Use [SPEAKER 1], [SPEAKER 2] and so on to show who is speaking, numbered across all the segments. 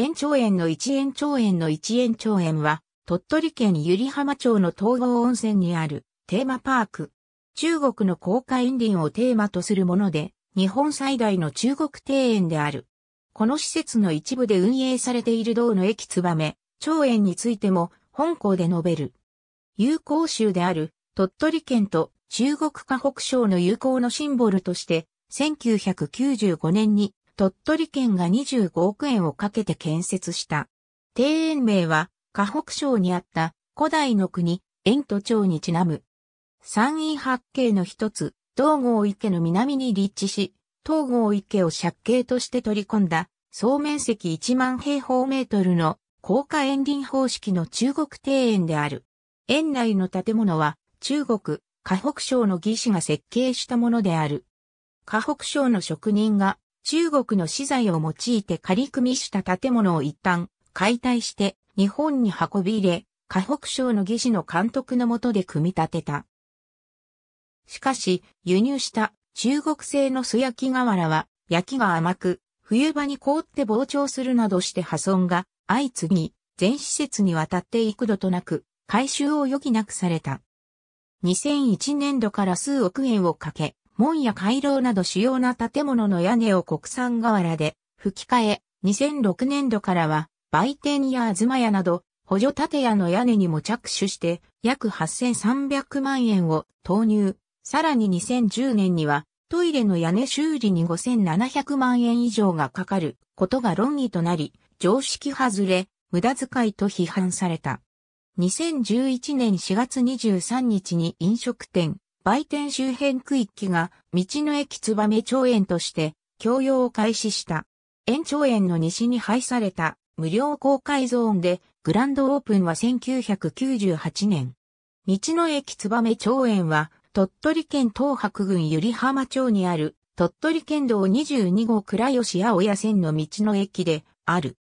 [SPEAKER 1] 延長園の一延長園の一延長園は、鳥取県百合浜町の東郷温泉にあるテーマパーク。中国の高架園林をテーマとするもので、日本最大の中国庭園である。この施設の一部で運営されている道の駅つばめ、長園についても本校で述べる。友好州である鳥取県と中国河北省の友好のシンボルとして、1995年に鳥取県が25億円をかけて建設した。庭園名は、河北省にあった古代の国、縁都町にちなむ。山陰八景の一つ、東郷池の南に立地し、東郷池を借景として取り込んだ、総面積1万平方メートルの高架園林方式の中国庭園である。園内の建物は、中国、河北省の技師が設計したものである。河北省の職人が中国の資材を用いて仮組みした建物を一旦解体して日本に運び入れ、河北省の技師の監督のもとで組み立てた。しかし、輸入した中国製の素焼き瓦は、焼きが甘く、冬場に凍って膨張するなどして破損が相次ぎ、全施設にわたって幾度となく、回収を余儀なくされた。2001年度から数億円をかけ、門や回廊など主要な建物の屋根を国産瓦で吹き替え、2006年度からは売店やあずま屋など補助建屋の屋根にも着手して約8300万円を投入。さらに2010年にはトイレの屋根修理に5700万円以上がかかることが論議となり、常識外れ、無駄遣いと批判された。2011年4月23日に飲食店、売店周辺区域が道の駅燕町園として供用を開始した。園長園の西に配された無料公開ゾーンでグランドオープンは1998年。道の駅燕町園は鳥取県東白郡百合浜町にある鳥取県道22号倉吉青谷線の道の駅である。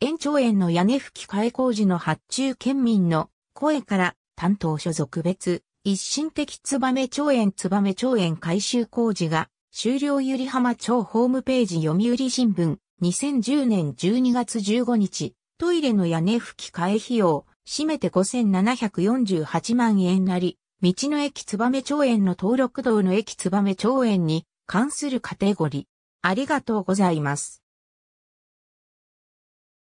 [SPEAKER 1] 園長園の屋根吹き開工時の発注県民の声から担当所属別一心的つばめ町園つばめ町園改修工事が終了ゆり浜町ホームページ読売新聞2010年12月15日トイレの屋根吹き替え費用締めて5748万円なり道の駅つばめ町園の登録道の駅つばめ町園に関するカテゴリーありがとうございます。